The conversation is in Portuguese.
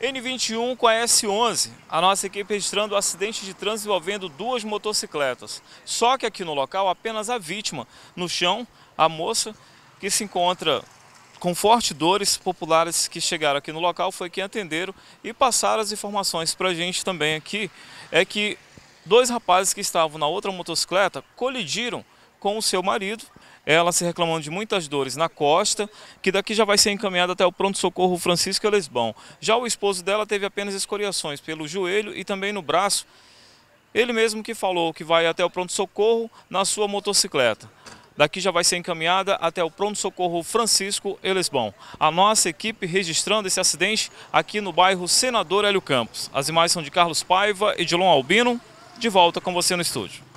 N21 com a S11, a nossa equipe registrando o um acidente de trânsito envolvendo duas motocicletas. Só que aqui no local, apenas a vítima. No chão, a moça que se encontra com fortes dores populares que chegaram aqui no local, foi quem atenderam e passaram as informações para a gente também aqui, é que dois rapazes que estavam na outra motocicleta colidiram com o seu marido, ela se reclamando de muitas dores na costa, que daqui já vai ser encaminhada até o pronto-socorro Francisco Lesbão. Já o esposo dela teve apenas escoriações pelo joelho e também no braço, ele mesmo que falou que vai até o pronto-socorro na sua motocicleta. Daqui já vai ser encaminhada até o pronto-socorro Francisco Elesbão. A nossa equipe registrando esse acidente aqui no bairro Senador Hélio Campos. As imagens são de Carlos Paiva e Dilon Albino. De volta com você no estúdio.